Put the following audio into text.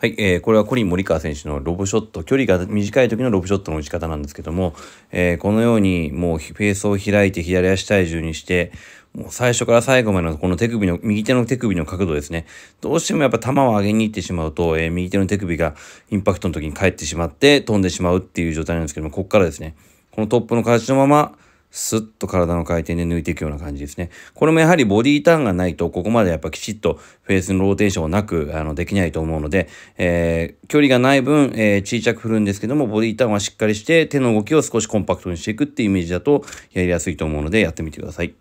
はい、えー、これはコリン・森川選手のロブショット、距離が短い時のロブショットの打ち方なんですけども、えー、このようにもうフェースを開いて左足体重にして、もう最初から最後までのこの手首の、右手の手首の角度ですね。どうしてもやっぱ球を上げに行ってしまうと、えー、右手の手首がインパクトの時に返ってしまって飛んでしまうっていう状態なんですけども、ここからですね、このトップの形のまま、スッと体の回転で抜いていくような感じですね。これもやはりボディターンがないと、ここまでやっぱきちっとフェースのローテーションをなく、あの、できないと思うので、えー、距離がない分、えー、小さく振るんですけども、ボディターンはしっかりして、手の動きを少しコンパクトにしていくっていうイメージだと、やりやすいと思うので、やってみてください。